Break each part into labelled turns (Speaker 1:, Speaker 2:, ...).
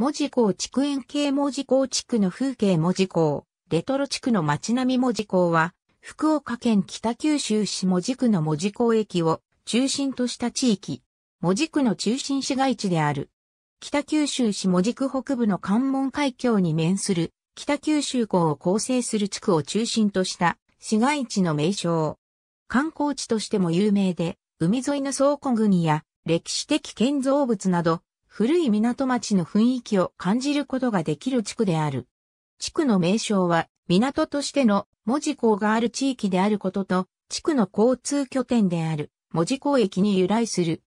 Speaker 1: 門司港築園系門司港地区の風景門司港、レトロ地区の街並み門司港は、福岡県北九州市門司区の門司港駅を中心とした地域、門司区の中心市街地である。北九州市門司区北部の関門海峡に面する北九州港を構成する地区を中心とした市街地の名称。観光地としても有名で、海沿いの倉庫群や歴史的建造物など古い港町の雰囲気を感じることができる地区である。地区の名称は、港としての門司港がある地域であることと、地区の交通拠点である門司港駅に由来する。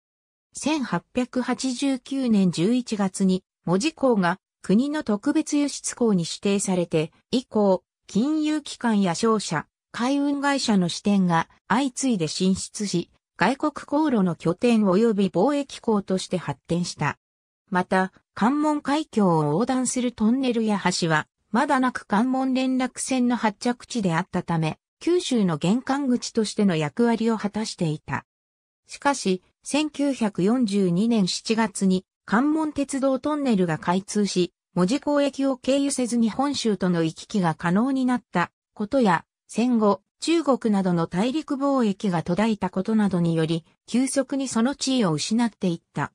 Speaker 1: 1889年11月に門司港が国の特別輸出港に指定されて、以降、金融機関や商社、海運会社の支店が相次いで進出し、外国航路の拠点及び貿易港として発展した。また、関門海峡を横断するトンネルや橋は、まだなく関門連絡船の発着地であったため、九州の玄関口としての役割を果たしていた。しかし、1942年7月に関門鉄道トンネルが開通し、文字交易を経由せずに本州との行き来が可能になったことや、戦後、中国などの大陸貿易が途絶えたことなどにより、急速にその地位を失っていった。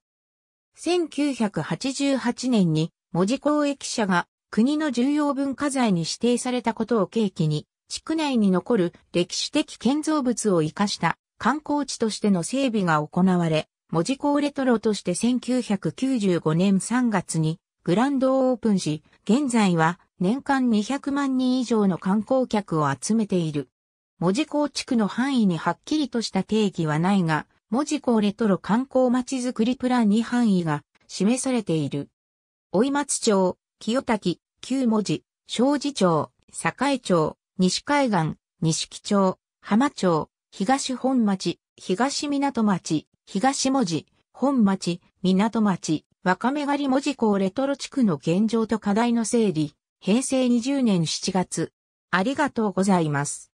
Speaker 1: 1988年に文字公駅舎が国の重要文化財に指定されたことを契機に、地区内に残る歴史的建造物を活かした観光地としての整備が行われ、文字港レトロとして1995年3月にグランドオープンし、現在は年間200万人以上の観光客を集めている。文字港地区の範囲にはっきりとした定義はないが、文字港レトロ観光まちづくりプランに範囲が示されている。追松町、清滝、旧文字、庄司町、栄町、西海岸、西木町、浜町、東本町、東港町、東文字、本町、港町、若め狩り文字港レトロ地区の現状と課題の整理、平成20年7月。ありがとうございます。